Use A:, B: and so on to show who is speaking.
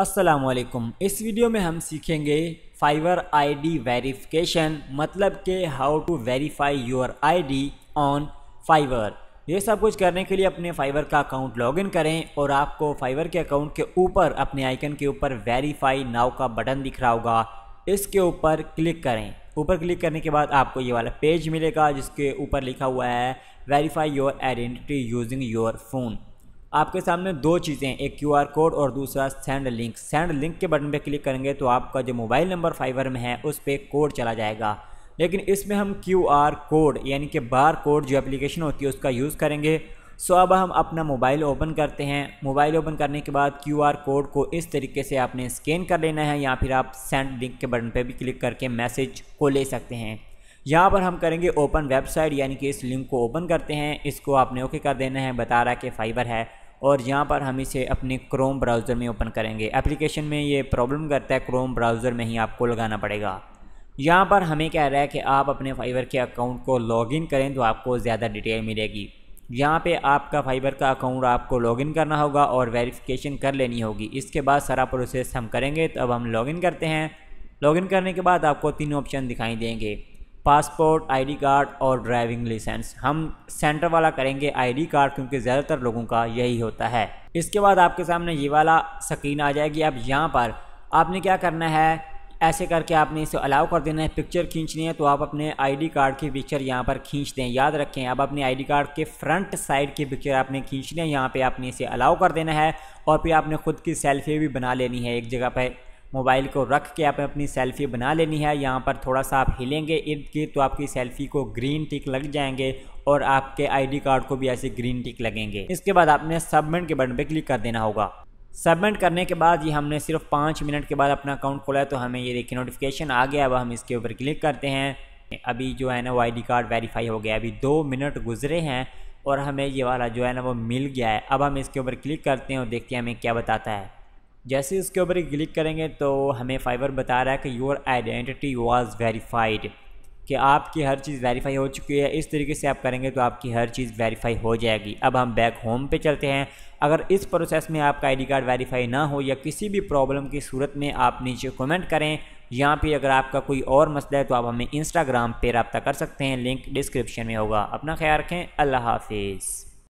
A: असलम इस वीडियो में हम सीखेंगे फाइवर आईडी वेरिफिकेशन मतलब के how to verify your ID on Fiverr ये सब कुछ करने के लिए अपने फाइवर का अकाउंट लॉगिन करें और आपको फाइवर के अकाउंट के ऊपर अपने आइकन के ऊपर वेरीफाई नाव का बटन दिख रहा होगा इसके ऊपर क्लिक करें ऊपर क्लिक करने के बाद आपको ये वाला पेज मिलेगा जिसके ऊपर लिखा हुआ है verify your identity using your phone आपके सामने दो चीज़ें एक क्यू आर कोड और दूसरा सेंड लिंक सेंड लिंक के बटन पर क्लिक करेंगे तो आपका जो मोबाइल नंबर फाइवर में है उस पर कोड चला जाएगा लेकिन इसमें हम क्यू आर कोड यानी कि बार कोड जो एप्लीकेशन होती है उसका यूज़ करेंगे सो अब हम अपना मोबाइल ओपन करते हैं मोबाइल ओपन करने के बाद क्यू आर कोड को इस तरीके से आपने स्कैन कर लेना है या फिर आप सेंड लिंक के बटन पर भी क्लिक करके मैसेज को ले सकते हैं यहाँ पर हम करेंगे ओपन वेबसाइट यानी कि इस लिंक को ओपन करते हैं इसको आपने ओके कर देना है बता रहा है कि फाइबर है और यहाँ पर हम इसे अपने क्रोम ब्राउज़र में ओपन करेंगे एप्लीकेशन में ये प्रॉब्लम करता है क्रोम ब्राउज़र में ही आपको लगाना पड़ेगा यहाँ पर हमें कह रहा है कि आप अपने फाइबर के अकाउंट को लॉगिन करें तो आपको ज़्यादा डिटेल मिलेगी यहाँ पे आपका फाइबर का अकाउंट आपको लॉगिन करना होगा और वेरिफिकेशन कर लेनी होगी इसके बाद सारा प्रोसेस हम करेंगे तो अब हम लॉगिन करते हैं लॉगिन करने के बाद आपको तीन ऑप्शन दिखाई देंगे पासपोर्ट आईडी कार्ड और ड्राइविंग लाइसेंस हम सेंटर वाला करेंगे आईडी कार्ड क्योंकि ज़्यादातर लोगों का यही होता है इसके बाद आपके सामने ये वाला स्क्रीन आ जाएगी अब यहाँ पर आपने क्या करना है ऐसे करके आपने इसे अलाउ कर देना है पिक्चर खींचनी है तो आप अपने आईडी कार्ड की पिक्चर यहाँ पर खींच दें याद रखें अब अपने आईडी कार्ड के फ्रंट साइड की पिक्चर आपने खींचनी है यहाँ पे आपने इसे अलाउ कर देना है और फिर आपने ख़ुद की सेल्फी भी बना लेनी है एक जगह पर मोबाइल को रख के आप अपनी सेल्फी बना लेनी है यहाँ पर थोड़ा सा आप हिलेंगे इर्द गिर्द तो आपकी सेल्फी को ग्रीन टिक लग जाएंगे और आपके आईडी कार्ड को भी ऐसे ग्रीन टिक लगेंगे इसके बाद आपने सबमिट के बटन पर क्लिक कर देना होगा सबमिट करने के बाद ये हमने सिर्फ पाँच मिनट के बाद अपना अकाउंट खोला है तो हमें ये देखिए नोटिफिकेशन आ गया अब हम इसके ऊपर क्लिक करते हैं अभी जो है ना वो आई कार्ड वेरीफाई हो गया अभी दो मिनट गुजरे हैं और हमें ये वाला जो है ना वो मिल गया है अब हम इसके ऊपर क्लिक करते हैं और देखते हैं हमें क्या बताता है जैसे इसके ऊपर क्लिक करेंगे तो हमें फाइवर बता रहा है कि योर आइडेंटिटी वॉज़ वेरीफाइड कि आपकी हर चीज़ वेरीफाई हो चुकी है इस तरीके से आप करेंगे तो आपकी हर चीज़ वेरीफाई हो जाएगी अब हम बैक होम पे चलते हैं अगर इस प्रोसेस में आपका आईडी कार्ड वेरीफाई ना हो या किसी भी प्रॉब्लम की सूरत में आप नीचे कमेंट करें यहाँ पे अगर आपका कोई और मसला है तो आप हमें इंस्टाग्राम पर रबता कर सकते हैं लिंक डिस्क्रिप्शन में होगा अपना ख्याल रखें अल्लाह हाफिज़